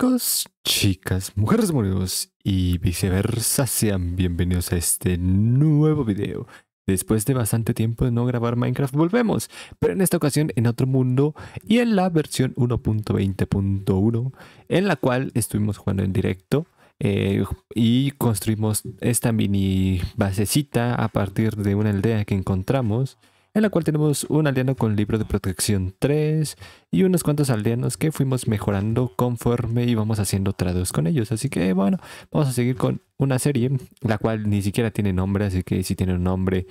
Chicos, chicas, mujeres moridos y viceversa, sean bienvenidos a este nuevo video. Después de bastante tiempo de no grabar Minecraft, volvemos, pero en esta ocasión en otro mundo y en la versión 1.20.1, en la cual estuvimos jugando en directo. Eh, y construimos esta mini basecita a partir de una aldea que encontramos en la cual tenemos un aldeano con libro de protección 3 y unos cuantos aldeanos que fuimos mejorando conforme íbamos haciendo trados con ellos. Así que bueno, vamos a seguir con una serie, la cual ni siquiera tiene nombre, así que si tiene un nombre,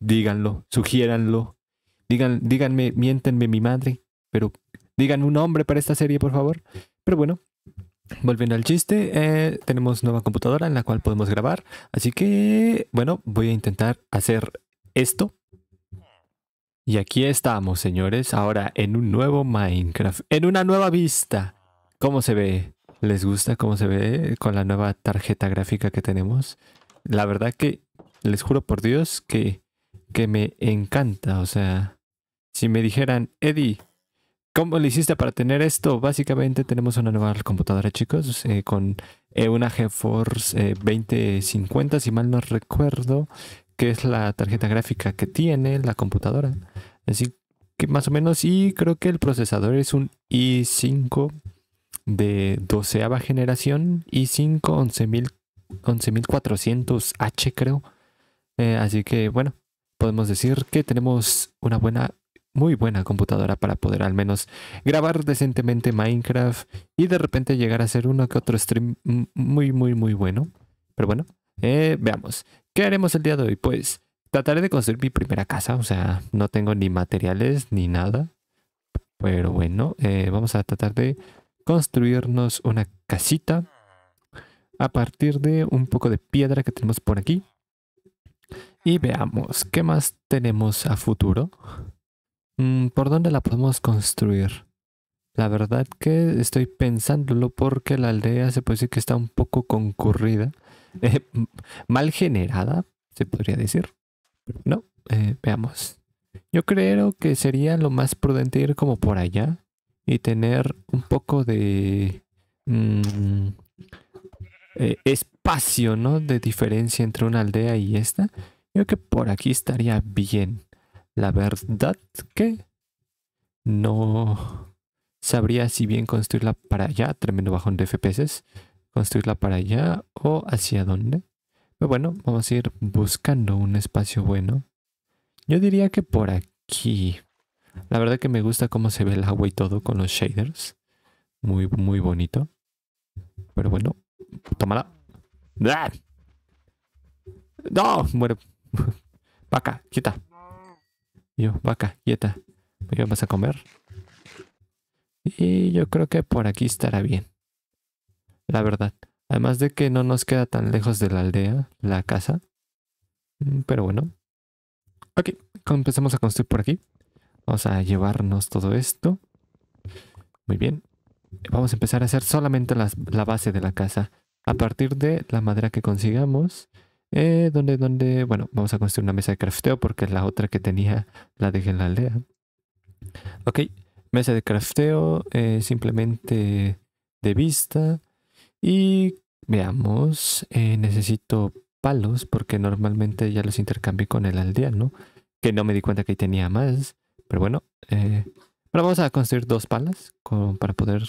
díganlo, sugiéranlo, digan, díganme, miéntenme mi madre, pero digan un nombre para esta serie, por favor. Pero bueno, Volviendo al chiste, eh, tenemos nueva computadora en la cual podemos grabar. Así que, bueno, voy a intentar hacer esto y aquí estamos, señores, ahora en un nuevo Minecraft, en una nueva vista. ¿Cómo se ve? ¿Les gusta cómo se ve con la nueva tarjeta gráfica que tenemos? La verdad que, les juro por Dios, que, que me encanta. O sea, si me dijeran, Eddie, ¿cómo le hiciste para tener esto? Básicamente tenemos una nueva computadora, chicos, eh, con eh, una GeForce 2050, eh, si mal no recuerdo, que es la tarjeta gráfica que tiene la computadora. Así que más o menos, y creo que el procesador es un i5 de doceava generación, i5 11400H creo. Eh, así que bueno, podemos decir que tenemos una buena, muy buena computadora para poder al menos grabar decentemente Minecraft y de repente llegar a hacer uno que otro stream muy, muy, muy bueno. Pero bueno, eh, veamos. ¿Qué haremos el día de hoy? Pues trataré de construir mi primera casa, o sea, no tengo ni materiales ni nada. Pero bueno, eh, vamos a tratar de construirnos una casita a partir de un poco de piedra que tenemos por aquí. Y veamos, ¿qué más tenemos a futuro? Mm, ¿Por dónde la podemos construir? La verdad que estoy pensándolo porque la aldea se puede decir que está un poco concurrida. mal generada, se podría decir. No, eh, veamos. Yo creo que sería lo más prudente ir como por allá y tener un poco de mm, eh, espacio, ¿no? De diferencia entre una aldea y esta. Yo creo que por aquí estaría bien. La verdad que no sabría si bien construirla para allá, tremendo bajón de FPS construirla para allá o hacia dónde. Pero bueno, vamos a ir buscando un espacio bueno. Yo diría que por aquí. La verdad que me gusta cómo se ve el agua y todo con los shaders. Muy, muy bonito. Pero bueno, tómala. da ¡Ah! ¡No! Muere. Vaca, quieta. Yo, vaca, quieta. ¿Qué vas a comer? Y yo creo que por aquí estará bien la verdad. Además de que no nos queda tan lejos de la aldea, la casa. Mm, pero bueno. Ok, empezamos a construir por aquí. Vamos a llevarnos todo esto. Muy bien. Vamos a empezar a hacer solamente la base de la casa. A partir de la madera que consigamos. Eh, donde, donde, bueno, vamos a construir una mesa de crafteo porque la otra que tenía la dejé en la aldea. Ok, mesa de crafteo, eh, simplemente de vista. Y veamos, eh, necesito palos porque normalmente ya los intercambié con el aldeano, que no me di cuenta que tenía más. Pero bueno, eh, vamos a construir dos palas para poder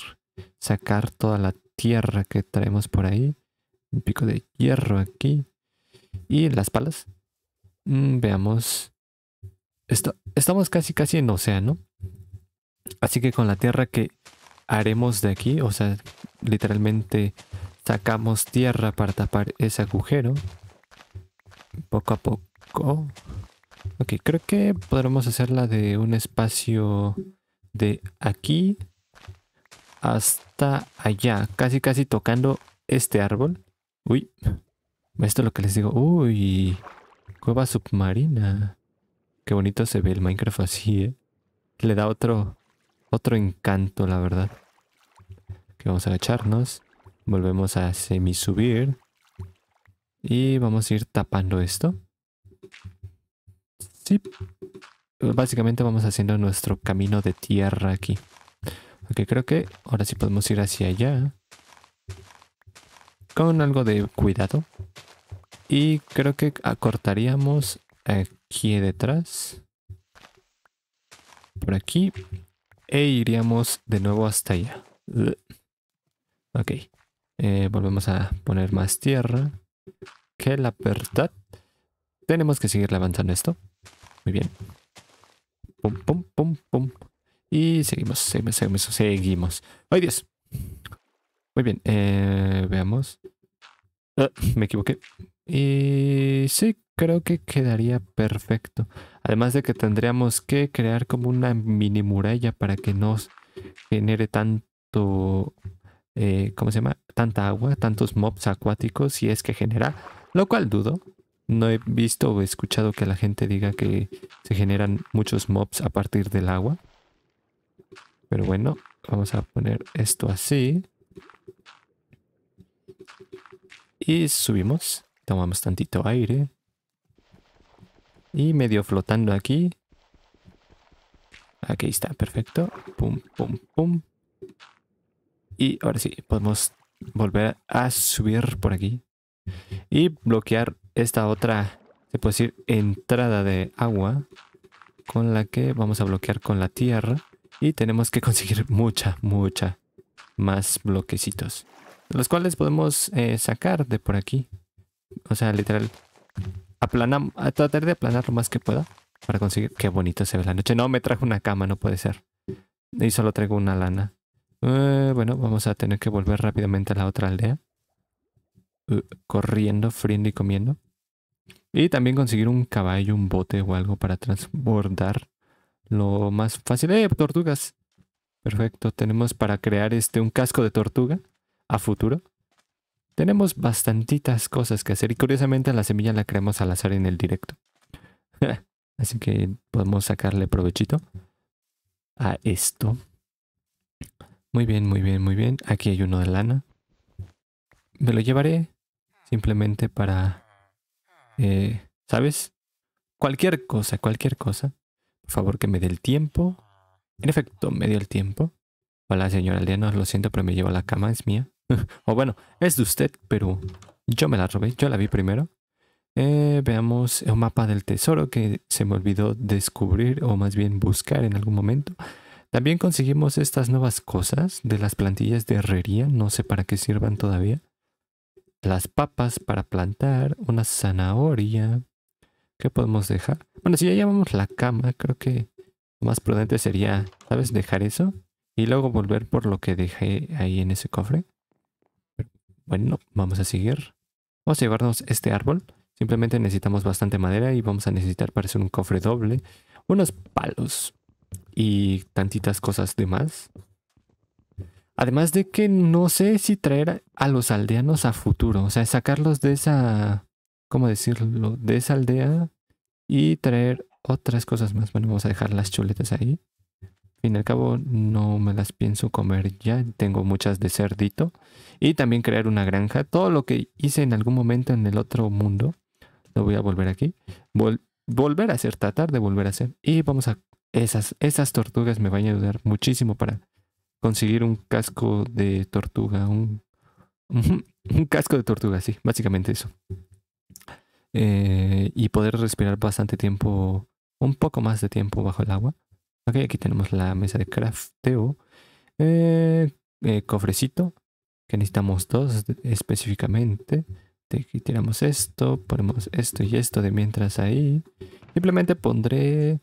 sacar toda la tierra que traemos por ahí. Un pico de hierro aquí. Y las palas. Mm, veamos. estamos casi casi en océano. Así que con la tierra que haremos de aquí, o sea, literalmente sacamos tierra para tapar ese agujero. Poco a poco. Ok, creo que podremos hacerla de un espacio de aquí hasta allá. Casi, casi tocando este árbol. Uy, esto es lo que les digo. Uy, cueva submarina. Qué bonito se ve el Minecraft así, ¿eh? Le da otro, otro encanto, la verdad vamos a agacharnos. Volvemos a semi-subir Y vamos a ir tapando esto. Sí. Básicamente vamos haciendo nuestro camino de tierra aquí. Ok, creo que ahora sí podemos ir hacia allá. Con algo de cuidado. Y creo que acortaríamos aquí detrás. Por aquí. E iríamos de nuevo hasta allá. Ok. Eh, volvemos a poner más tierra. Que la verdad. Tenemos que seguir levantando esto. Muy bien. Pum, pum, pum, pum. Y seguimos, seguimos, seguimos, seguimos. ¡Ay, Dios! Muy bien, eh, veamos. Ah, me equivoqué. Y sí, creo que quedaría perfecto. Además de que tendríamos que crear como una mini muralla para que nos genere tanto eh, ¿cómo se llama? Tanta agua, tantos mobs acuáticos, si es que genera, lo cual dudo. No he visto o escuchado que la gente diga que se generan muchos mobs a partir del agua. Pero bueno, vamos a poner esto así. Y subimos. Tomamos tantito aire. Y medio flotando aquí. Aquí está, perfecto. Pum, pum, pum. Y ahora sí, podemos volver a subir por aquí. Y bloquear esta otra, se puede decir, entrada de agua. Con la que vamos a bloquear con la tierra. Y tenemos que conseguir mucha, mucha más bloquecitos. Los cuales podemos eh, sacar de por aquí. O sea, literal, a tratar de aplanar lo más que pueda para conseguir... Qué bonito se ve la noche. No, me trajo una cama, no puede ser. Y solo traigo una lana. Eh, bueno, vamos a tener que volver rápidamente a la otra aldea. Eh, corriendo, friendo y comiendo. Y también conseguir un caballo, un bote o algo para transbordar. Lo más fácil. ¡Eh, tortugas! Perfecto, tenemos para crear este un casco de tortuga a futuro. Tenemos bastantitas cosas que hacer y curiosamente la semilla la creamos al azar en el directo. Así que podemos sacarle provechito a esto. Muy bien, muy bien, muy bien. Aquí hay uno de lana. Me lo llevaré simplemente para... Eh, ¿Sabes? Cualquier cosa, cualquier cosa. Por favor que me dé el tiempo. En efecto, me dio el tiempo. Hola señora aldeano, lo siento, pero me llevo la cama, es mía. o bueno, es de usted, pero yo me la robé, yo la vi primero. Eh, veamos el mapa del tesoro que se me olvidó descubrir o más bien buscar en algún momento. También conseguimos estas nuevas cosas de las plantillas de herrería, no sé para qué sirvan todavía. Las papas para plantar, una zanahoria. ¿Qué podemos dejar? Bueno, si ya llevamos la cama, creo que lo más prudente sería, ¿sabes? Dejar eso y luego volver por lo que dejé ahí en ese cofre. bueno, vamos a seguir. Vamos a llevarnos este árbol. Simplemente necesitamos bastante madera y vamos a necesitar para hacer un cofre doble unos palos y tantitas cosas demás. Además de que no sé si traer a los aldeanos a futuro, o sea, sacarlos de esa, ¿cómo decirlo?, de esa aldea y traer otras cosas más. Bueno, vamos a dejar las chuletas ahí. Al fin y al cabo, no me las pienso comer ya. Tengo muchas de cerdito. Y también crear una granja. Todo lo que hice en algún momento en el otro mundo, lo voy a volver aquí. volver a hacer, tratar de volver a hacer. Y vamos a esas, tortugas me van a ayudar muchísimo para conseguir un casco de tortuga, un, casco de tortuga, sí, básicamente eso. Eh, y poder respirar bastante tiempo, un poco más de tiempo bajo el agua. Ok, aquí tenemos la mesa de crafteo. Eh, eh, cofrecito, que necesitamos dos específicamente. aquí tiramos esto, ponemos esto y esto de mientras ahí. Simplemente pondré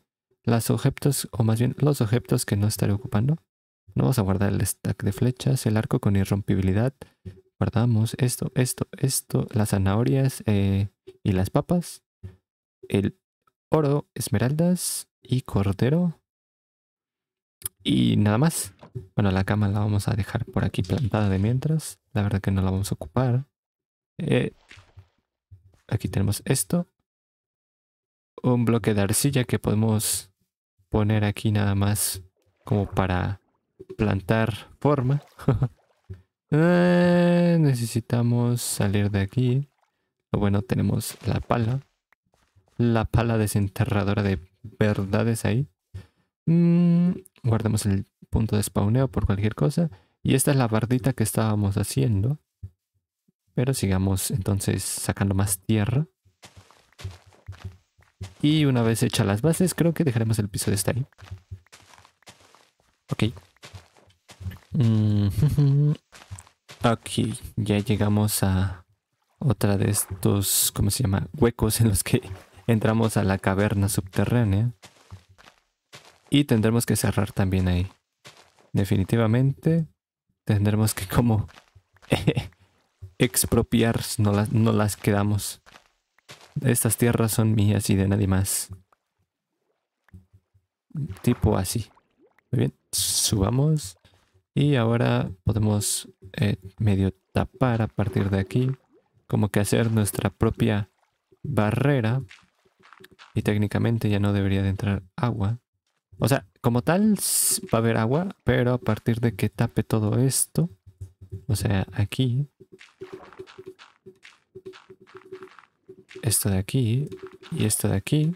los objetos, o más bien los objetos que no estaré ocupando. No vamos a guardar el stack de flechas, el arco con irrompibilidad. Guardamos esto, esto, esto, las zanahorias eh, y las papas. El oro, esmeraldas y cordero. Y nada más. Bueno, la cama la vamos a dejar por aquí plantada de mientras. La verdad que no la vamos a ocupar. Eh, aquí tenemos esto. Un bloque de arcilla que podemos poner aquí nada más como para plantar forma. Eh, necesitamos salir de aquí. Lo Bueno, tenemos la pala. La pala desenterradora de verdades ahí. Mm, guardemos el punto de spawneo por cualquier cosa. Y esta es la bardita que estábamos haciendo. Pero sigamos entonces sacando más tierra. Y una vez hechas las bases, creo que dejaremos el piso de estar ahí. Mm, ok. ya llegamos a otra de estos, ¿cómo se llama? Huecos en los que entramos a la caverna subterránea. Y tendremos que cerrar también ahí. Definitivamente tendremos que como expropiar, no no las quedamos. Estas tierras son mías y de nadie más. Tipo así. Muy bien, subamos. Y ahora podemos eh, medio tapar a partir de aquí. Como que hacer nuestra propia barrera. Y técnicamente ya no debería de entrar agua. O sea, como tal va a haber agua, pero a partir de que tape todo esto, o sea, aquí, esto de aquí y esto de aquí.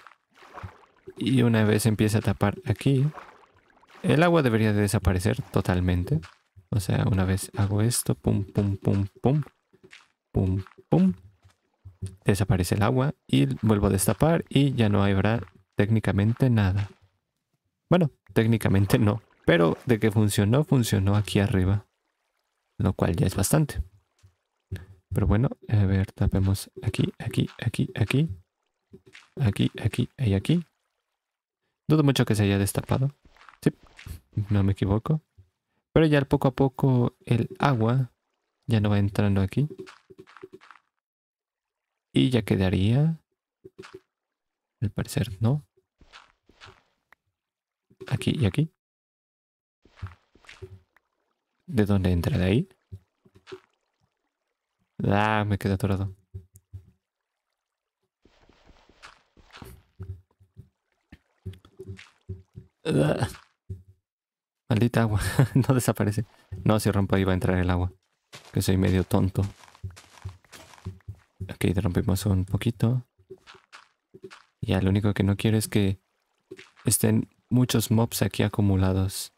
Y una vez empieza a tapar aquí, el agua debería de desaparecer totalmente. O sea, una vez hago esto, pum, pum, pum, pum, pum, pum, desaparece el agua y vuelvo a destapar y ya no habrá técnicamente nada. Bueno, técnicamente no, pero de que funcionó, funcionó aquí arriba, lo cual ya es bastante. Pero bueno, a ver, tapemos aquí, aquí, aquí, aquí. Aquí, aquí y aquí. Dudo mucho que se haya destapado. Sí, no me equivoco. Pero ya poco a poco el agua ya no va entrando aquí. Y ya quedaría... Al parecer no. Aquí y aquí. ¿De dónde entra? ¿De ahí? Ah, me queda atorado. Ah. maldita agua. no desaparece. No, si rompo ahí va a entrar el agua. Que soy medio tonto. Ok, rompimos un poquito. Ya, lo único que no quiero es que estén muchos mobs aquí acumulados.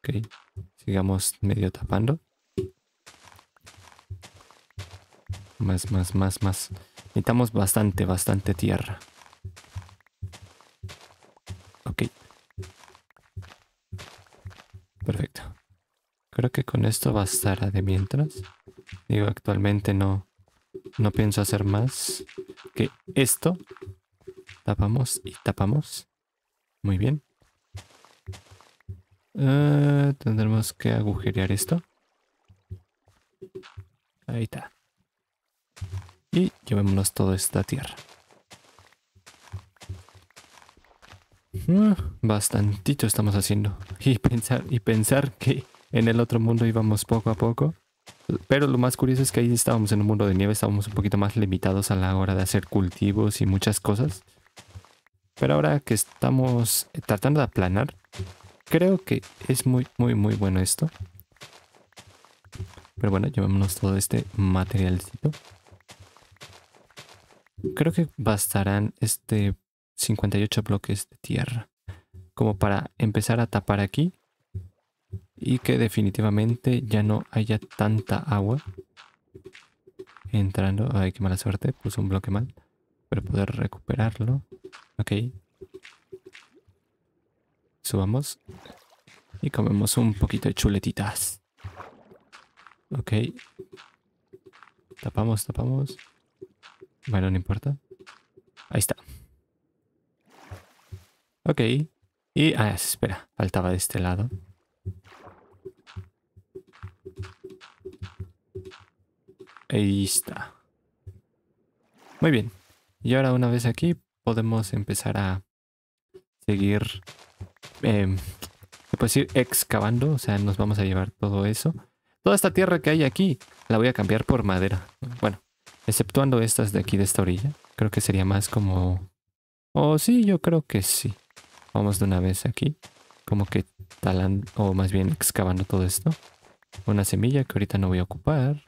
Ok, sigamos medio tapando. Más, más, más, más. Necesitamos bastante, bastante tierra. Ok. Perfecto. Creo que con esto bastará de mientras. Digo, actualmente no, no pienso hacer más que esto. Tapamos y tapamos. Muy bien. Ah, tendremos que agujerear esto. Ahí está. Y llevémonos toda esta tierra. Mm, bastantito estamos haciendo. Y pensar, y pensar que en el otro mundo íbamos poco a poco. Pero lo más curioso es que ahí estábamos en un mundo de nieve, estábamos un poquito más limitados a la hora de hacer cultivos y muchas cosas. Pero ahora que estamos tratando de aplanar, creo que es muy, muy, muy bueno esto. Pero bueno, llevémonos todo este materialcito creo que bastarán este 58 bloques de tierra como para empezar a tapar aquí y que definitivamente ya no haya tanta agua entrando. Ay, qué mala suerte, puse un bloque mal para poder recuperarlo. Ok. Subamos y comemos un poquito de chuletitas. Ok. Tapamos, tapamos. Bueno, no importa. Ahí está. Ok. Y... Ah, espera. Faltaba de este lado. Ahí está. Muy bien. Y ahora una vez aquí podemos empezar a seguir... Em, pues ir excavando. O sea, nos vamos a llevar todo eso. Toda esta tierra que hay aquí la voy a cambiar por madera. Bueno, Exceptuando estas de aquí de esta orilla. Creo que sería más como... Oh, sí, yo creo que sí. Vamos de una vez aquí. Como que talando, o más bien excavando todo esto. Una semilla que ahorita no voy a ocupar.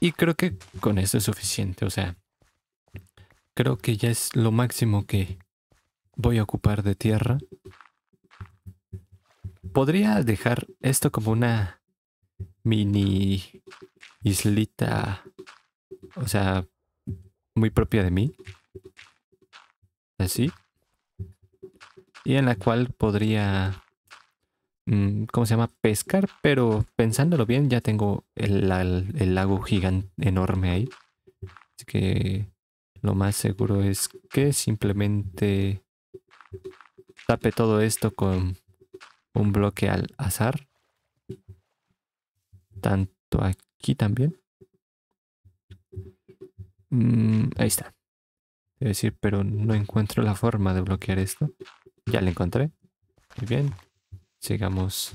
Y creo que con esto es suficiente. O sea, creo que ya es lo máximo que voy a ocupar de tierra. Podría dejar esto como una mini islita, o sea, muy propia de mí. Así. Y en la cual podría, mm, ¿cómo se llama? Pescar, pero pensándolo bien, ya tengo el, lago gigante enorme ahí. Así que lo más seguro es que simplemente tape todo esto con un bloque al azar tanto aquí también. Mm, ahí está. Es decir, pero no encuentro la forma de bloquear esto. Ya la encontré. Muy bien. Sigamos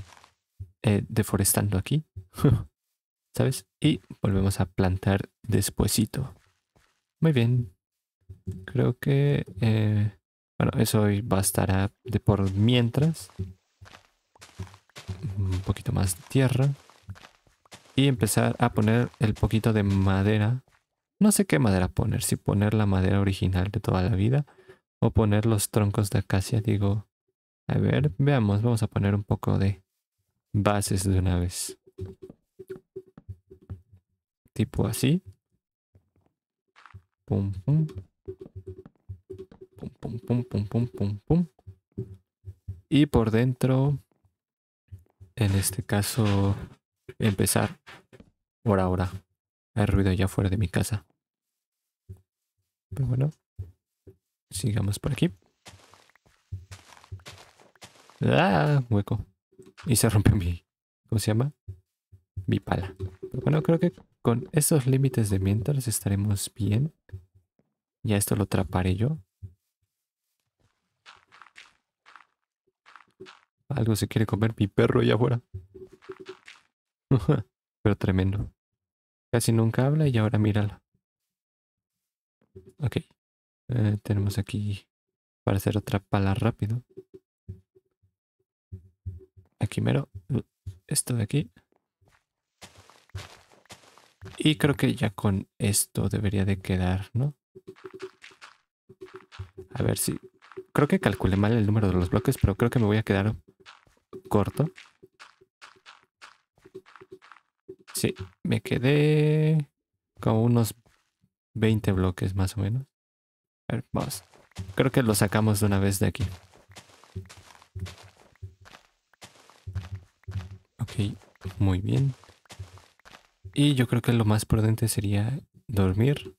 eh, deforestando aquí. ¿Sabes? Y volvemos a plantar despuesito. Muy bien. Creo que... Eh, bueno, eso hoy bastará de por mientras. Un poquito más de tierra y empezar a poner el poquito de madera. No sé qué madera poner, si poner la madera original de toda la vida o poner los troncos de acacia. Digo, a ver, veamos, vamos a poner un poco de bases de una vez. Tipo así. Pum, pum. Pum, pum, pum, pum, pum, pum, pum. Y por dentro, en este caso, empezar por ahora. Hay ruido allá fuera de mi casa. Pero bueno, sigamos por aquí. Ah, hueco. Y se rompe mi... ¿Cómo se llama? Mi pala. bueno, creo que con estos límites de mientras estaremos bien. Ya esto lo atraparé yo. Algo se quiere comer mi perro allá afuera. Pero tremendo. Casi nunca habla y ahora míralo Ok. Eh, tenemos aquí para hacer otra pala rápido. Aquí mero. Esto de aquí. Y creo que ya con esto debería de quedar, ¿no? A ver si... Creo que calculé mal el número de los bloques, pero creo que me voy a quedar corto. Sí, me quedé con unos 20 bloques más o menos. A ver, vamos. Creo que lo sacamos de una vez de aquí. Ok, muy bien. Y yo creo que lo más prudente sería dormir.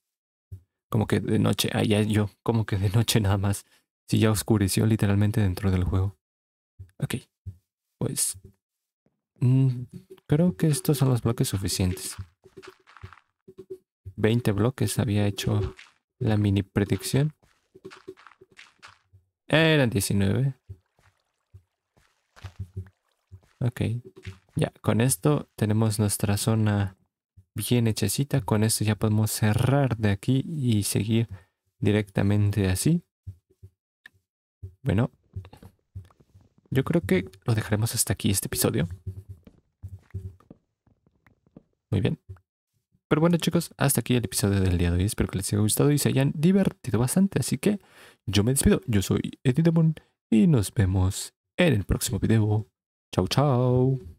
Como que de noche. Ah, ya yo. Como que de noche nada más. Si ya oscureció literalmente dentro del juego. Ok. Pues. Mm, Creo que estos son los bloques suficientes. 20 bloques había hecho la mini predicción. Eran 19. Ok. Ya, con esto tenemos nuestra zona bien hechecita. Con esto ya podemos cerrar de aquí y seguir directamente así. Bueno, yo creo que lo dejaremos hasta aquí este episodio. Muy bien. Pero bueno chicos, hasta aquí el episodio del día de hoy. Espero que les haya gustado y se hayan divertido bastante. Así que yo me despido. Yo soy Eddie Demon y nos vemos en el próximo video. Chau chao.